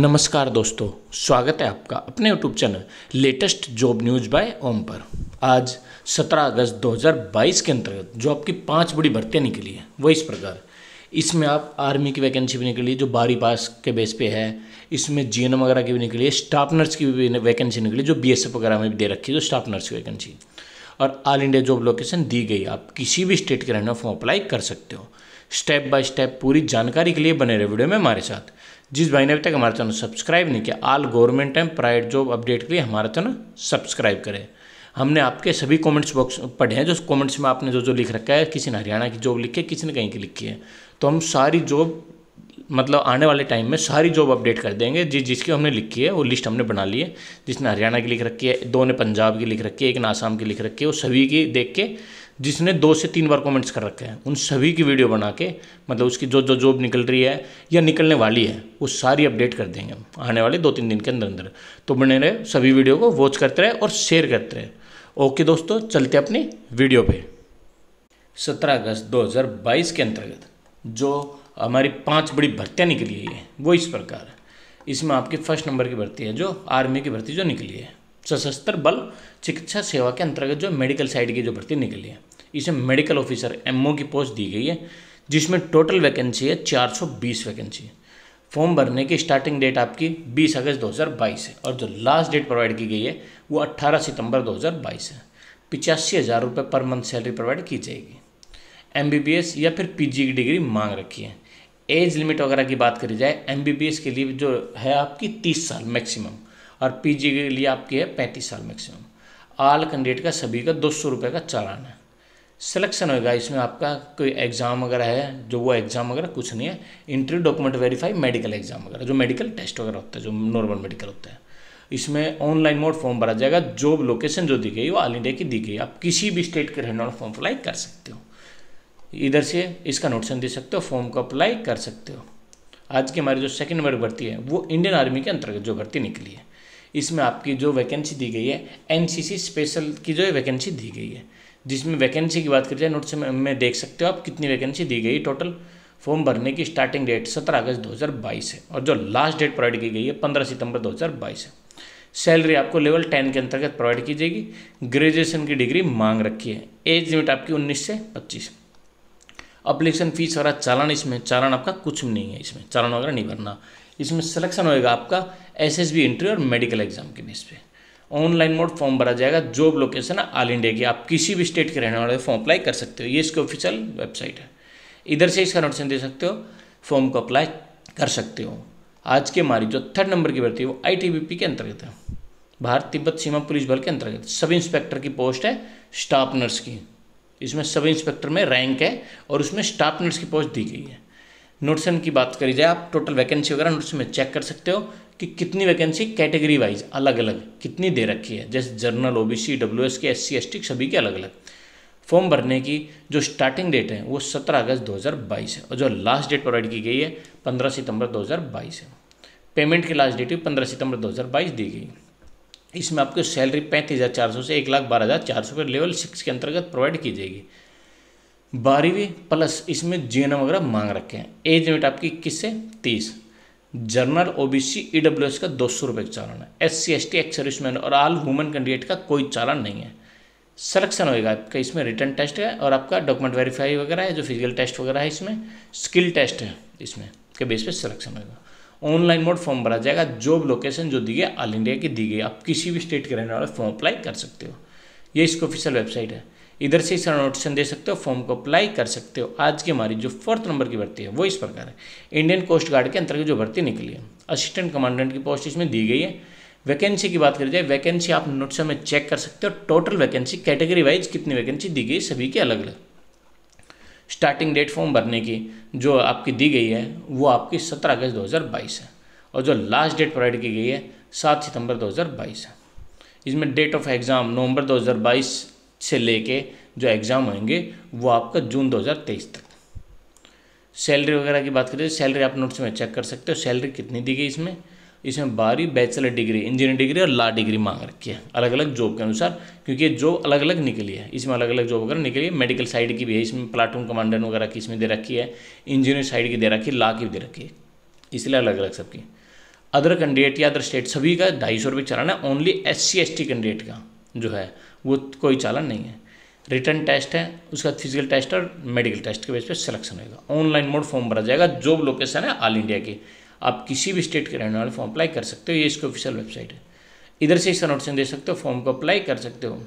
नमस्कार दोस्तों स्वागत है आपका अपने YouTube channel latest job news by Om पर आज 17 अगस्त 2022 के अंतर्गत जो आपकी पांच बड़ी भर्तियां निकली हैं वो इस प्रकार इसमें आप आर्मी की वैकेंसी भी निकली जो बारी पास के बेस पे है इसमें जी वगैरह की भी निकली है स्टाफ नर्स की भी वैकेंसी निकली जो बी वगैरह में भी दे रखी है जो स्टाफ नर्स की वैकेंसी और ऑल इंडिया जॉब लोकेशन दी गई आप किसी भी स्टेट के रहने फॉर्म अप्लाई कर सकते हो स्टेप बाय स्टेप पूरी जानकारी के लिए बने रहे वीडियो में हमारे साथ जिस भाई ने अभी तक हमारा चैनल सब्सक्राइब नहीं किया all government and private job update के लिए हमारा चैनल सब्सक्राइब करें हमने आपके सभी कमेंट्स बॉक्स पढ़े हैं जो कमेंट्स में आपने जो जो लिख रखा है किसी ने हरियाणा की जॉब लिखी है किसी ने कहीं की लिखी है तो हम सारी जॉब मतलब आने वाले टाइम में सारी जॉब अपडेट कर देंगे जिस जिसकी हमने लिखी है वो लिस्ट हमने बना ली है जिसने हरियाणा की लिख रखी है दो ने पंजाब की लिख रखी है एक ने आसाम की लिख रखी है वो सभी की देख के जिसने दो से तीन बार कमेंट्स कर रखे हैं उन सभी की वीडियो बना के मतलब उसकी जो जो जॉब निकल रही है या निकलने वाली है वो सारी अपडेट कर देंगे हम आने वाले दो तीन दिन के अंदर अंदर तो बने रहे सभी वीडियो को वॉच करते रहे और शेयर करते रहे ओके दोस्तों चलते अपनी वीडियो पे सत्रह अगस्त 2022 के अंतर्गत जो हमारी पांच बड़ी भर्तियाँ निकली है वो इस प्रकार है इसमें आपकी फर्स्ट नंबर की भर्ती है जो आर्मी की भर्ती जो निकली है सशस्त्र बल चिकित्सा सेवा के अंतर्गत जो मेडिकल साइड की जो भर्ती निकली है इसे मेडिकल ऑफिसर एमओ की पोस्ट दी गई है जिसमें टोटल वैकेंसी है 420 वैकेंसी फॉर्म भरने की स्टार्टिंग डेट आपकी 20 अगस्त 2022 है और जो लास्ट डेट प्रोवाइड की गई है वो 18 सितंबर 2022 है पिचासी हज़ार रुपये पर मंथ सैलरी प्रोवाइड की जाएगी एम या फिर पी की डिग्री मांग रखी है एज लिमिट वगैरह की बात करी जाए एम के लिए जो है आपकी तीस साल मैक्सिमम और पी के लिए आपकी है पैंतीस साल मैक्सिमम आल कैंडिडेट का सभी का दो सौ रुपये का चालान है सिलेक्शन होगा इसमें आपका कोई एग्ज़ाम वगैरह है जो वो एग्ज़ाम वगैरह कुछ नहीं है interview document verify medical exam वगैरह जो मेडिकल टेस्ट वगैरह होता है जो नॉर्मल मेडिकल होता है इसमें ऑनलाइन मोड फॉर्म भरा जाएगा जॉब लोकेशन जो दी गई वो ऑल इंडिया की दी गई आप किसी भी स्टेट के रहने वाला फॉर्म अप्लाई कर सकते हो इधर से इसका नोटिसन दे सकते हो फॉर्म को अप्लाई कर सकते हो आज की हमारी जो सेकेंड वर्ग भर्ती है वो इंडियन आर्मी के अंतर्गत जो भर्ती निकली है इसमें आपकी जो वैकेंसी दी गई है एनसीसी स्पेशल की जो है वैकेंसी दी गई है जिसमें वैकेंसी की बात करी जाए नोट्स में देख सकते हो आप कितनी वैकेंसी दी गई टोटल फॉर्म भरने की स्टार्टिंग डेट 17 अगस्त 2022 है और जो लास्ट डेट प्रोवाइड की गई है 15 सितंबर 2022 है सैलरी आपको लेवल 10 के अंतर्गत प्रोवाइड की जाएगी ग्रेजुएशन की डिग्री मांग रखी है एज लिमिट आपकी 19 से पच्चीस अप्लीकेशन फीस वगैरह चालान इसमें चालान आपका कुछ भी नहीं है इसमें चालान वगैरह नहीं भरना इसमें सिलेक्शन होएगा आपका एस एस बी इंट्री और मेडिकल एग्जाम के बेस पे ऑनलाइन मोड फॉर्म भरा जाएगा जॉब लोकेशन ऑल इंडिया की आप किसी भी स्टेट के रहने वाले फॉर्म अप्लाई कर सकते हो ये इसकी ऑफिशियल वेबसाइट है इधर से इसका नोटिसन दे सकते हो फॉर्म को अप्लाई कर सकते हो आज के हमारी जो थर्ड नंबर की भर्ती है वो आई के अंतर्गत है भारत तिब्बत सीमा पुलिस बल के अंतर्गत सब इंस्पेक्टर की पोस्ट है स्टाफ नर्स की इसमें सब इंस्पेक्टर में रैंक है और उसमें स्टाफ नर्स की पोस्ट दी गई है नोट्सन की बात करी जाए आप टोटल वैकेंसी वगैरह नोट्स में चेक कर सकते हो कि कितनी वैकेंसी कैटेगरी वाइज अलग अलग कितनी दे रखी है जैसे general O B C W S के एस टी सभी के अलग अलग फॉर्म भरने की जो स्टार्टिंग डेट है वो 17 अगस्त 2022 है और जो लास्ट डेट प्रोवाइड की गई है 15 सितंबर 2022 है पेमेंट की लास्ट डेट भी 15 सितंबर 2022 दी गई है इसमें आपको सैलरी पैंतीस हज़ार चार सौ से एक लाख बारह हज़ार चार सौ लेवल सिक्स के अंतर्गत प्रोवाइड की जाएगी बारहवीं प्लस इसमें जी वगैरह मांग रखे हैं एज लिमिट आपकी इक्कीस से तीस जर्नल ओबीसी ईडब्ल्यूएस का दो सौ रुपये का चालन है S C S T ex serviceman और आल वुमेन कैंडिडेट का कोई चालन नहीं है सिलेक्शन होएगा आपका इसमें रिटर्न टेस्ट है और आपका डॉक्यूमेंट वेरीफाई वगैरह है जो फिजिकल टेस्ट वगैरह है इसमें स्किल टेस्ट है इसमें के बेस पे सिलेक्शन होगा ऑनलाइन मोड फॉर्म भरा जाएगा जॉब लोकेशन जो दी गई ऑल इंडिया की दी गई आप किसी भी स्टेट के रहने वाले फॉर्म अप्लाई कर सकते हो ये इसकी ऑफिशियल वेबसाइट है इधर से इसका नोटिसन दे सकते हो फॉर्म को अप्लाई कर सकते हो आज की हमारी जो फोर्थ नंबर की भर्ती है वो इस प्रकार है इंडियन कोस्ट गार्ड के अंतर्गत जो भर्ती निकली है असिस्टेंट कमांडेंट की पोस्ट इसमें दी गई है वैकेंसी की बात करी जाए वैकेंसी आप नोटिस में चेक कर सकते हो टोटल वैकेंसी कैटेगरी वाइज कितनी वैकेंसी दी गई सभी के अलग अलग स्टार्टिंग डेट फॉर्म भरने की जो आपकी दी गई है वो आपकी सत्रह अगस्त 2022 है और जो लास्ट डेट प्रोवाइड की गई है सात सितंबर 2022 है इसमें डेट ऑफ एग्ज़ाम नवंबर 2022 से लेके जो एग्ज़ाम होंगे वो आपका जून 2023 तक सैलरी वगैरह की बात करें सैलरी आप नोट्स में चेक कर सकते हो सैलरी कितनी दी गई इसमें इसमें बारहवीं बैचलर डिग्री इंजीनियरिंग डिग्री और लॉ डिग्री मांग रखी है अलग अलग जॉब के अनुसार क्योंकि जॉब अलग अलग निकली है इसमें अलग अलग जॉब वगैरह निकली है मेडिकल साइड की भी है इसमें प्लाटून कमांडर वगैरह की इसमें दे रखी है इंजीनियर साइड की दे रखी है लॉ की भी दे रखी है इसलिए अलग अलग सबकी अदर कैंडिडेट या अदर स्टेट सभी का ढाई सौ रुपये चालान है only S C S T candidate का जो है वो कोई चालान नहीं है रिटर्न टेस्ट है उसका फिजिकल टेस्ट और मेडिकल टेस्ट के बेस पे सिलेक्शन होगा ऑनलाइन मोड फॉर्म भरा जाएगा जॉब लोकेशन है ऑल इंडिया की आप किसी भी स्टेट के रहने वाले फॉर्म अप्लाई कर सकते हो ये इसकी ऑफिशियल वेबसाइट है इधर से इसका नोटिस दे सकते हो फॉर्म को अप्लाई कर सकते हो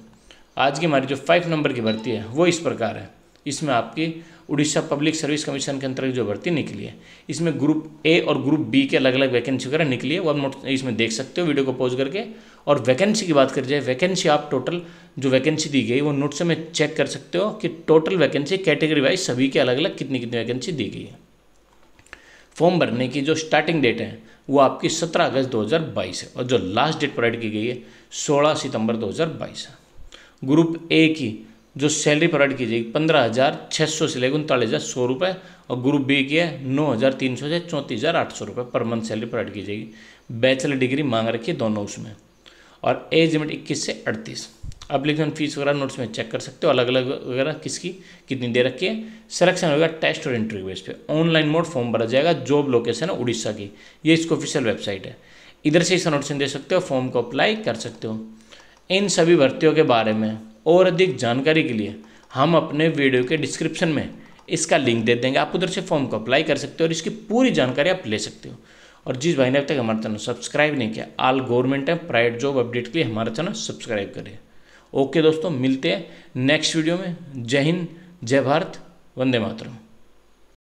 आज की हमारी जो फाइव नंबर की भर्ती है वो इस प्रकार है इसमें आपकी उड़ीसा पब्लिक सर्विस कमीशन के अंतर्गत जो भर्ती निकली है इसमें ग्रुप ए और ग्रुप बी के अलग अलग वैकेंसी वगैरह निकली है वो आप नोट इसमें देख सकते हो वीडियो को पॉज करके और वैकेंसी की बात कर जाए वैकेंसी आप टोटल जो वैकेंसी दी गई वो नोट से में चेक कर सकते हो कि टोटल वैकेंसी कैटेगरी वाइज सभी के अलग अलग कितनी कितनी वैकेंसी दी गई है फॉर्म भरने की जो स्टार्टिंग डेट है वो आपकी 17 अगस्त 2022 है और जो लास्ट डेट प्रोवाइड की गई है 16 सितंबर 2022 है ग्रुप ए की जो सैलरी प्रोवाइड की जाएगी पंद्रह हज़ार छः सौ से लेकर उनतालीस हज़ार सौ रुपये और ग्रुप बी की है नौ हज़ार तीन सौ से चौंतीस हज़ार आठ सौ रुपये पर मंथ सैलरी प्रोवाइड की जाएगी बैचलर डिग्री मांग रखी है दोनों उसमें और एज लिमिट इक्कीस से अड़तीस अप्लीकेशन फीस वगैरह नोट्स में चेक कर सकते हो अलग अलग वगैरह किसकी कितनी दे रखी है सिलेक्शन होगा टेस्ट और इंटरव्यू बेस पे ऑनलाइन मोड फॉर्म भरा जाएगा जॉब लोकेशन है उड़ीसा की ये इसको ऑफिशियल वेबसाइट है इधर से इसका नोटिस दे सकते हो फॉर्म को अप्लाई कर सकते हो इन सभी भर्तियों के बारे में और अधिक जानकारी के लिए हम अपने वीडियो के डिस्क्रिप्शन में इसका लिंक दे देंगे आप उधर से फॉर्म को अप्लाई कर सकते हो और इसकी पूरी जानकारी आप ले सकते हो और जिस भाई ने अब तक हमारा चैनल सब्सक्राइब नहीं किया आल गवर्नमेंट है प्राइवेट जॉब अपडेट के लिए हमारा चैनल सब्सक्राइब करें ओके दोस्तों मिलते हैं नेक्स्ट वीडियो में जय हिंद जय भारत वंदे मातरम